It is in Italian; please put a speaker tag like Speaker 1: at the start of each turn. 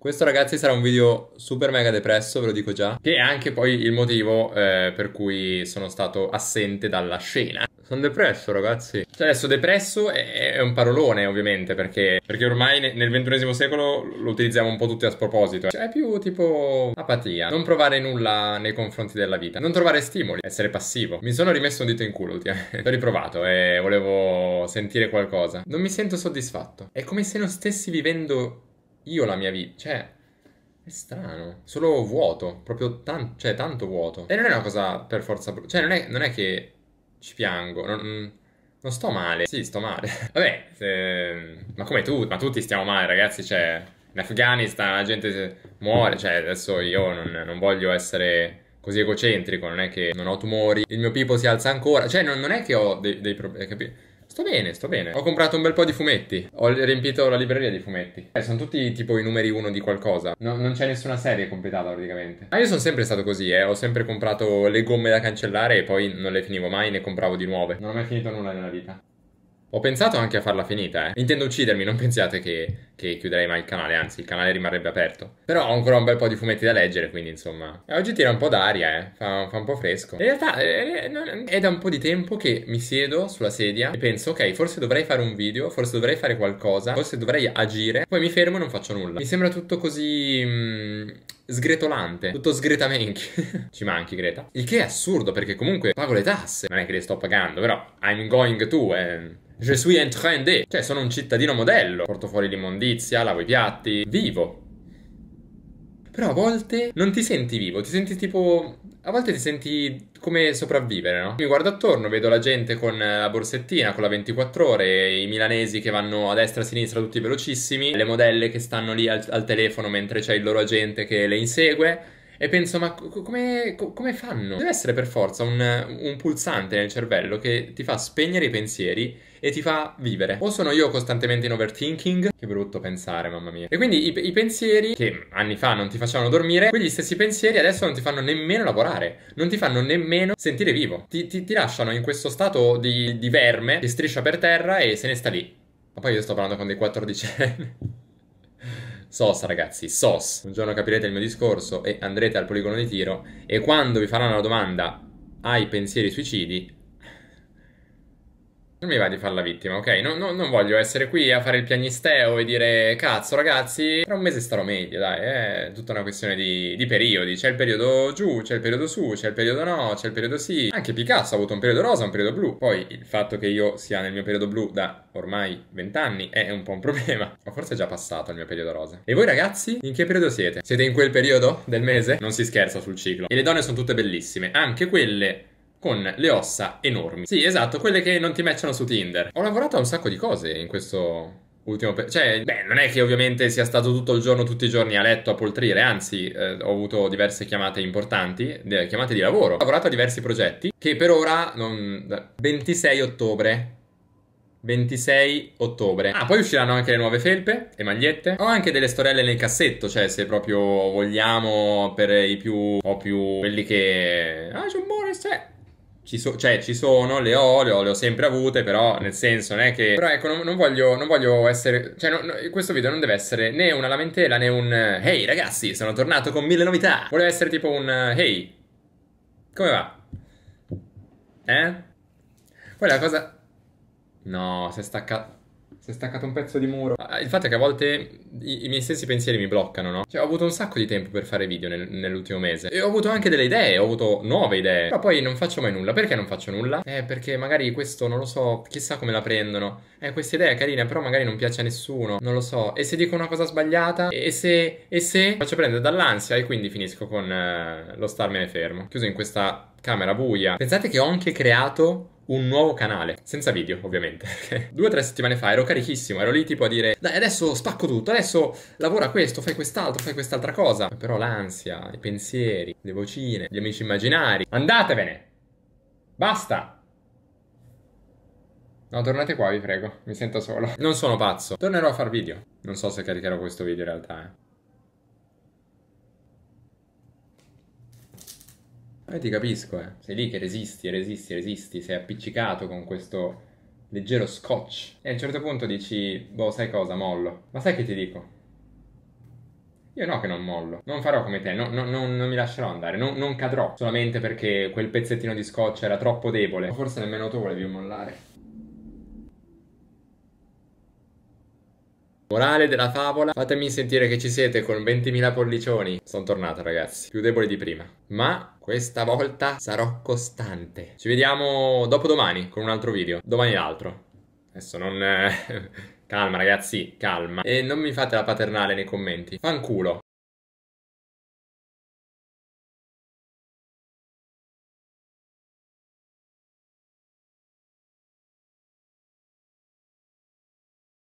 Speaker 1: Questo ragazzi sarà un video super mega depresso, ve lo dico già, che è anche poi il motivo eh, per cui sono stato assente dalla scena. Sono depresso ragazzi. Cioè adesso depresso è, è un parolone ovviamente perché, perché ormai nel ventunesimo secolo lo utilizziamo un po' tutti a sproposito. Eh. Cioè è più tipo apatia, non provare nulla nei confronti della vita, non trovare stimoli, essere passivo. Mi sono rimesso un dito in culo ultimamente, l'ho riprovato e eh, volevo sentire qualcosa. Non mi sento soddisfatto. È come se non stessi vivendo io la mia vita, cioè, è strano, solo vuoto, proprio tanto, cioè, tanto vuoto. E non è una cosa per forza brutta, cioè non è, non è, che ci piango, non, non, sto male, sì, sto male. Vabbè, eh, ma come tu, ma tutti stiamo male ragazzi, cioè, in Afghanistan la gente muore, cioè, adesso io non, non voglio essere così egocentrico, non è che non ho tumori, il mio pipo si alza ancora, cioè non, non è che ho dei, dei problemi, capito? Sto bene, sto bene. Ho comprato un bel po' di fumetti. Ho riempito la libreria di fumetti. Eh, sono tutti tipo i numeri uno di qualcosa. No, non c'è nessuna serie completata praticamente. Ma io sono sempre stato così, eh. Ho sempre comprato le gomme da cancellare e poi non le finivo mai, ne compravo di nuove. Non ho mai finito nulla nella vita. Ho pensato anche a farla finita, eh. Intendo uccidermi, non pensiate che, che, chiuderei mai il canale, anzi, il canale rimarrebbe aperto. Però ho ancora un bel po' di fumetti da leggere, quindi insomma. E oggi tira un po' d'aria, eh. Fa, fa un po' fresco. In realtà eh, è da un po' di tempo che mi siedo sulla sedia e penso, ok, forse dovrei fare un video, forse dovrei fare qualcosa, forse dovrei agire. Poi mi fermo e non faccio nulla. Mi sembra tutto così. Mh, mm, sgretolante, tutto sgretamenchi. Ci manchi, Greta. Il che è assurdo perché comunque pago le tasse. Non è che le sto pagando, però I'm going to, eh. Je suis en train de. Cioè, sono un cittadino modello. Porto fuori l'immondizia, lavo i piatti. Vivo. Però a volte non ti senti vivo, ti senti tipo. A volte ti senti come sopravvivere, no? Mi guardo attorno, vedo la gente con la borsettina, con la 24 ore, i milanesi che vanno a destra e a sinistra tutti velocissimi, le modelle che stanno lì al, al telefono mentre c'è il loro agente che le insegue e penso, ma come, come fanno? Deve essere per forza un, un pulsante nel cervello che ti fa spegnere i pensieri e ti fa vivere. O sono io costantemente in overthinking, che brutto pensare, mamma mia. E quindi i, i, pensieri che anni fa non ti facevano dormire, quegli stessi pensieri adesso non ti fanno nemmeno lavorare, non ti fanno nemmeno sentire vivo. Ti, ti, ti lasciano in questo stato di, di verme che striscia per terra e se ne sta lì. Ma poi io sto parlando con dei 14 anni. SOS ragazzi, SOS. Un giorno capirete il mio discorso e andrete al poligono di tiro e quando vi faranno la domanda hai pensieri suicidi, non mi va di fare la vittima, ok? No, no, non voglio essere qui a fare il piagnisteo e dire cazzo ragazzi, tra un mese starò meglio, dai, eh. è tutta una questione di, di periodi. C'è il periodo giù, c'è il periodo su, c'è il periodo no, c'è il periodo sì. Anche Picasso ha avuto un periodo rosa, un periodo blu. Poi il fatto che io sia nel mio periodo blu da ormai vent'anni è un po' un problema. Ma forse è già passato il mio periodo rosa. E voi ragazzi, in che periodo siete? Siete in quel periodo del mese? Non si scherza sul ciclo. E le donne sono tutte bellissime, anche quelle con le ossa enormi. Sì, esatto, quelle che non ti matchano su Tinder. Ho lavorato a un sacco di cose in questo ultimo periodo. Cioè, beh, non è che ovviamente sia stato tutto il giorno, tutti i giorni a letto a poltrire, anzi, eh, ho avuto diverse chiamate importanti, de- eh, chiamate di lavoro. Ho lavorato a diversi progetti che per ora non... 26 ottobre 26 ottobre. Ah, poi usciranno anche le nuove felpe e magliette. Ho anche delle storelle nel cassetto, cioè se proprio vogliamo per i più o più quelli che ah, c'è un bonus, c'è. Cioè, ci so, cioè, ci sono, le ho, le ho, le ho, sempre avute, però nel senso non è che... Però ecco, non, non, voglio, non voglio, essere... Cioè, no, no, questo video non deve essere né una lamentela né un... Ehi hey, ragazzi, sono tornato con mille novità! Voleva essere tipo un... Ehi, hey, come va? Eh? Poi la cosa... No, si è staccato... Si è staccato un pezzo di muro. Ah, il fatto è che a volte i, i miei stessi pensieri mi bloccano, no? Cioè, ho avuto un sacco di tempo per fare video nel, nell'ultimo mese. E ho avuto anche delle idee, ho avuto nuove idee. Ma poi non faccio mai nulla. Perché non faccio nulla? Eh, perché magari questo, non lo so, chissà come la prendono. Eh, questa idea è carina, però magari non piace a nessuno. Non lo so. E se dico una cosa sbagliata? E se... E se... Faccio prendere dall'ansia e quindi finisco con eh, lo starmene fermo. Chiuso in questa camera buia. Pensate che ho anche creato un nuovo canale, senza video ovviamente. Due o tre settimane fa ero carichissimo, ero lì tipo a dire dai adesso spacco tutto, adesso lavora questo, fai quest'altro, fai quest'altra cosa. Però l'ansia, i pensieri, le vocine, gli amici immaginari. Andatevene! Basta! No, tornate qua, vi prego, mi sento solo. Non sono pazzo, tornerò a far video. Non so se caricherò questo video in realtà, eh. Eh, ti capisco, eh. Sei lì che resisti, resisti, resisti, sei appiccicato con questo leggero scotch. E a un certo punto dici, boh, sai cosa, mollo. Ma sai che ti dico? Io no che non mollo, non farò come te, no, no, non, non mi lascerò andare, no, non cadrò solamente perché quel pezzettino di scotch era troppo debole. Forse nemmeno tu volevi mollare. Morale della favola, fatemi sentire che ci siete con 20.000 pollicioni. Sono tornato ragazzi, più debole di prima. Ma questa volta sarò costante. Ci vediamo dopo domani con un altro video. Domani l'altro. Adesso non... Eh, calma ragazzi, calma. E non mi fate la paternale nei commenti. Fanculo.